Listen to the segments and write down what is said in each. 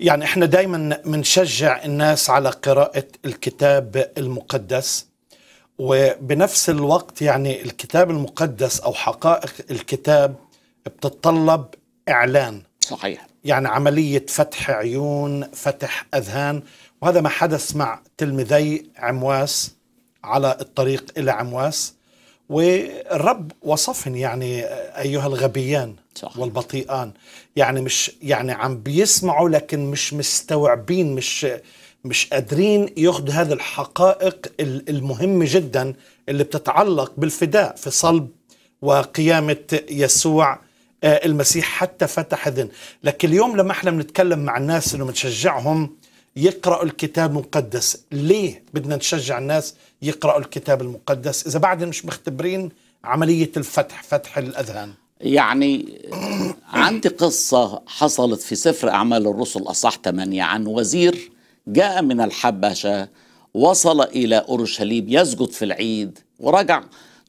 يعني احنا دايما بنشجع الناس على قراءة الكتاب المقدس وبنفس الوقت يعني الكتاب المقدس او حقائق الكتاب بتتطلب اعلان صحيح يعني عملية فتح عيون فتح أذهان وهذا ما حدث مع تلميذي عمواس على الطريق إلى عمواس والرب وصفهم يعني ايها الغبيان صح. والبطيئان يعني مش يعني عم بيسمعوا لكن مش مستوعبين مش مش قادرين ياخذوا هذه الحقائق المهمه جدا اللي بتتعلق بالفداء في صلب وقيامه يسوع آه، المسيح حتى فتح ذن لكن اليوم لما احنا بنتكلم مع الناس انه بنشجعهم يقرأوا الكتاب المقدس ليه بدنا نشجع الناس يقرأوا الكتاب المقدس إذا بعد مش مختبرين عملية الفتح فتح الأذهان يعني عندي قصة حصلت في سفر أعمال الرسل أصح 8 عن وزير جاء من الحبشة وصل إلى أورشليم يسجد في العيد ورجع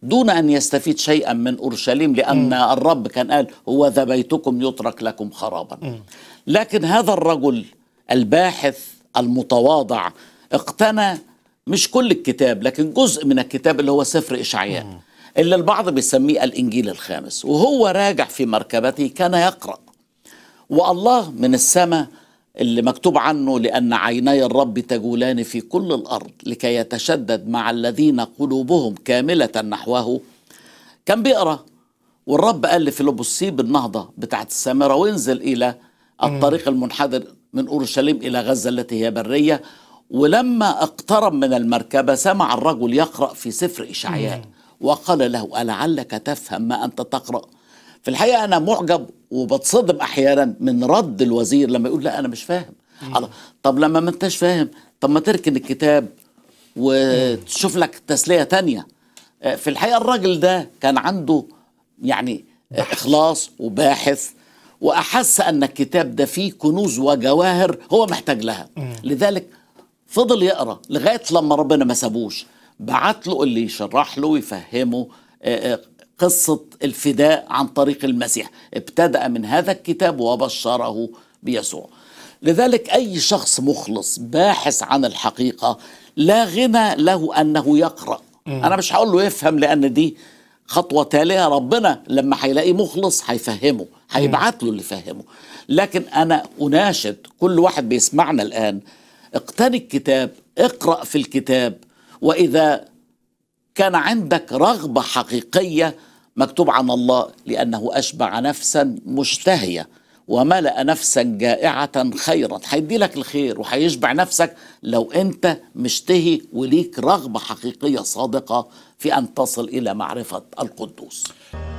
دون أن يستفيد شيئا من أورشليم لأن م. الرب كان قال هو ذا بيتكم يترك لكم خرابا م. لكن هذا الرجل الباحث المتواضع اقتنى مش كل الكتاب لكن جزء من الكتاب اللي هو سفر إشعياء اللي البعض بيسميه الإنجيل الخامس وهو راجع في مركبته كان يقرأ والله من السماء اللي مكتوب عنه لأن عيني الرب تجولان في كل الأرض لكي يتشدد مع الذين قلوبهم كاملة نحوه كان بيقرأ والرب قال في سيب النهضة بتاعت السامرة وانزل إلى الطريق المنحدر من أورشليم إلى غزة التي هي برية ولما اقترب من المركبة سمع الرجل يقرأ في سفر إشعياء وقال له ألعلك تفهم ما أنت تقرأ في الحقيقة أنا معجب وبتصدم أحيانا من رد الوزير لما يقول لا أنا مش فاهم طب لما ما انتش فاهم طب ما تركن الكتاب وتشوف لك تسلية تانية آه، في الحقيقة الراجل ده كان عنده يعني إخلاص وباحث وأحس أن الكتاب ده فيه كنوز وجواهر هو محتاج لها لذلك فضل يقرأ لغاية لما ربنا ما سابوش بعت له اللي يشرح له ويفهمه آه، آه، قصة الفداء عن طريق المسيح ابتدأ من هذا الكتاب وبشره بيسوع لذلك أي شخص مخلص باحث عن الحقيقة لا غنى له أنه يقرأ أنا مش هقول له يفهم لأن دي خطوة تالية ربنا لما هيلاقي مخلص هيفهمه هيبعت له اللي فهمه لكن أنا أناشد كل واحد بيسمعنا الآن اقتني الكتاب اقرأ في الكتاب وإذا كان عندك رغبة حقيقية مكتوب عن الله لأنه أشبع نفسا مشتهية وملأ نفسك جائعة خيرا هيدي لك الخير وهيشبع نفسك لو أنت مشتهي وليك رغبة حقيقية صادقة في أن تصل إلى معرفة القدوس